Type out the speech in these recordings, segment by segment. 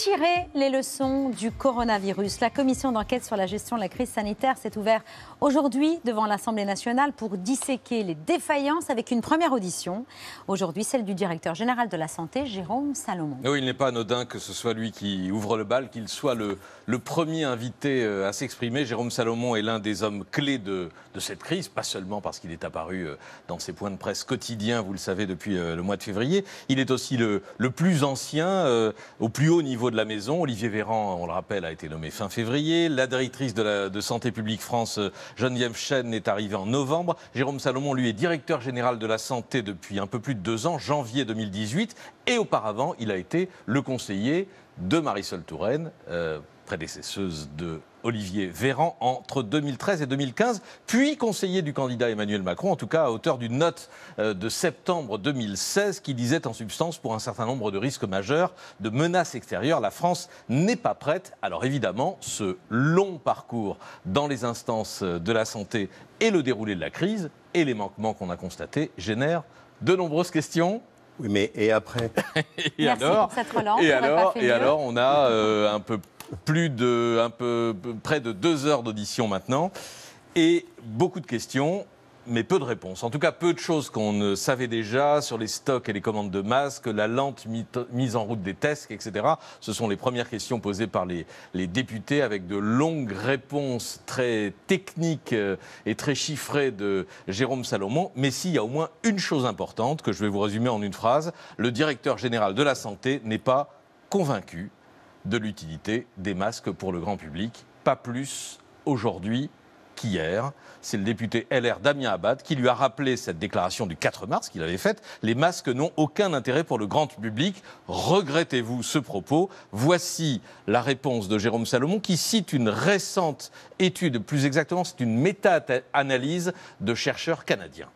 tirer les leçons du coronavirus. La commission d'enquête sur la gestion de la crise sanitaire s'est ouverte aujourd'hui devant l'Assemblée nationale pour disséquer les défaillances avec une première audition. Aujourd'hui, celle du directeur général de la santé, Jérôme Salomon. Oui, il n'est pas anodin que ce soit lui qui ouvre le bal, qu'il soit le, le, premier invité euh, à s'exprimer. Jérôme Salomon est l'un des hommes clés de, cette crise, pas seulement parce qu'il est apparu euh, dans ses points de presse quotidiens, vous le savez, depuis euh, le mois de février. Il est aussi le, plus ancien, au plus haut niveau de la maison, Olivier Véran, on le rappelle, a été nommé fin février. La directrice de, Santé publique France, euh, Geneviève Chen, est arrivée en novembre. Jérôme Salomon, lui, est directeur général de la santé depuis un peu plus de deux ans, janvier 2018. Et auparavant, il a été le conseiller de Marisol Touraine. Euh, prédécesseuse de Olivier Véran entre 2013 et 2015, puis conseiller du candidat Emmanuel Macron, en tout cas à hauteur d'une note euh, de septembre 2016 qui disait en substance pour un certain nombre de risques majeurs, de menaces extérieures, la France n'est pas prête. Alors évidemment, ce long parcours dans les instances de la santé et le déroulé de la crise et les manquements qu'on a constatés génèrent de nombreuses questions. Oui, mais et après Et Merci alors, pour cette relance, et, alors, et alors, on a euh, un peu plus de près de deux heures d'audition maintenant, et beaucoup de questions, mais peu de réponses. En tout cas, peu de choses qu'on ne savait déjà sur les stocks et les commandes de masques, la lente mise en route des tests, etc. Ce sont les premières questions posées par les, députés avec de longues réponses très techniques euh, et très chiffrées de Jérôme Salomon. Mais s'il y a au moins une chose importante que je vais vous résumer en une phrase, le directeur général de la santé n'est pas convaincu de l'utilité des masques pour le grand public. Pas plus aujourd'hui qu'hier. C'est le député LR Damien Abad qui lui a rappelé cette déclaration du 4 mars qu'il avait faite. Les masques n'ont aucun intérêt pour le grand public. Regrettez-vous ce propos Voici la réponse de Jérôme Salomon qui cite une récente étude, plus exactement c'est une méta-analyse de chercheurs canadiens.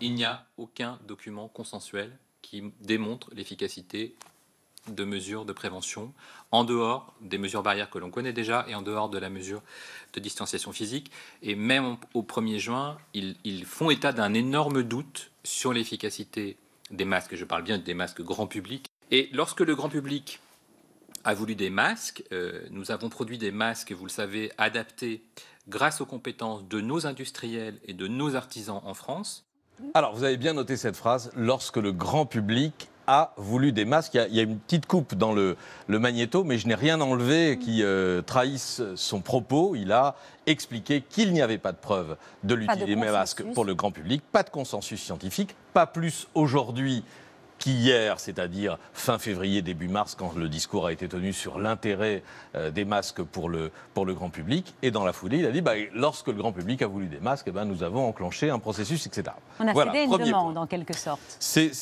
Il n'y a aucun document consensuel qui démontre l'efficacité de mesures de prévention en dehors des mesures barrières que l'on connaît déjà et en dehors de la mesure de distanciation physique. Et même au 1er juin, ils, font état d'un énorme doute sur l'efficacité des masques. Je parle bien des masques grand public. Et lorsque le grand public a voulu des masques, euh, nous avons produit des masques, vous le savez, adaptés grâce aux compétences de nos industriels et de nos artisans en France. Alors, vous avez bien noté cette phrase, lorsque le grand public a voulu des masques. Il y a, une petite coupe dans le, magnéto, mais je n'ai rien enlevé qui euh, trahisse son propos. Il a expliqué qu'il n'y avait pas de preuve de l'utilité des masques pour le grand public, pas de consensus scientifique, pas plus aujourd'hui hier, c'est-à-dire fin février, début mars, quand le discours a été tenu sur l'intérêt euh, des masques pour le, grand public. Et dans la foulée, il a dit, bah, lorsque le grand public a voulu des masques, eh ben, nous avons enclenché un processus, etc. On a voilà, cédé une demande, en quelque sorte. C'est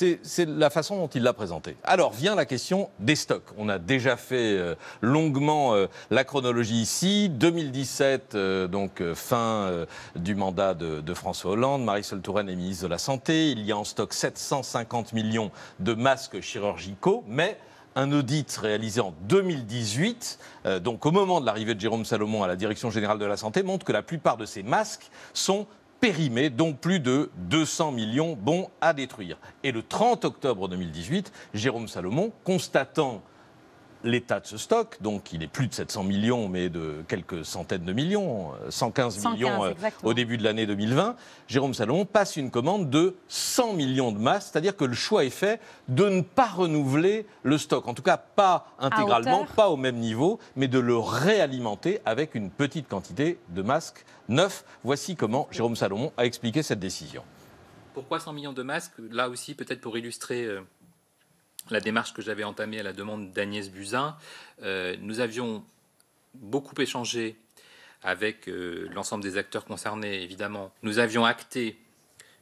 la façon dont il l'a présenté. Alors vient la question des stocks. On a déjà fait euh, longuement euh, la chronologie ici. 2017, donc fin du mandat de, de François Hollande, Marisol Touraine est ministre de la Santé. Il y a en stock 750 millions de masques chirurgicaux, mais un audit réalisé en 2018, euh, donc au moment de l'arrivée de Jérôme Salomon à la Direction générale de la santé, montre que la plupart de ces masques sont périmés, dont plus de 200 millions bons à détruire. Et le 30 octobre 2018, Jérôme Salomon, constatant l'état de ce stock, donc il est plus de 700 millions, mais de quelques centaines de millions, 115, euh, millions euh, au début de l'année 2020, Jérôme Salomon passe une commande de 100 millions de masques, c'est-à-dire que le choix est fait de ne pas renouveler le stock, en tout cas pas intégralement, pas au même niveau, mais de le réalimenter avec une petite quantité de masques neufs. Voici comment Jérôme Salomon a expliqué cette décision. Pourquoi 100 millions de masques Là aussi, peut-être pour illustrer euh, la démarche que j'avais entamée à la demande d'Agnès Buzyn. Euh, nous avions beaucoup échangé avec euh, l'ensemble des acteurs concernés, évidemment. Nous avions acté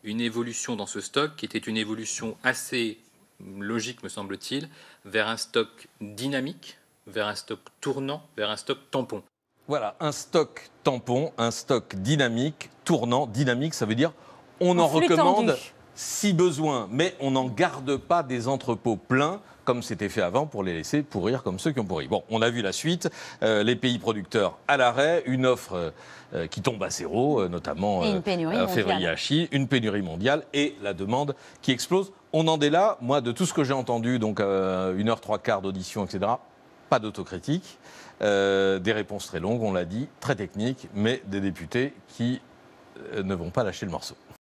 une évolution dans ce stock qui était une évolution assez logique, me semble-t-il, vers un stock dynamique, vers un stock tournant, vers un stock tampon. Voilà, un stock tampon, un stock dynamique, tournant, dynamique, ça veut dire on en, recommande si besoin, mais on n'en garde pas des entrepôts pleins comme c'était fait avant pour les laisser pourrir comme ceux qui ont pourri. Bon, on a vu la suite, euh, les pays producteurs à l'arrêt, une offre euh, euh, qui tombe à zéro, notamment en une pénurie mondiale et la demande qui explose. On en est là, moi, de tout ce que j'ai entendu, donc une heure, trois quarts d'audition, etc., pas d'autocritique, des réponses très longues, on l'a dit, très techniques, mais des députés qui ne vont pas lâcher le morceau.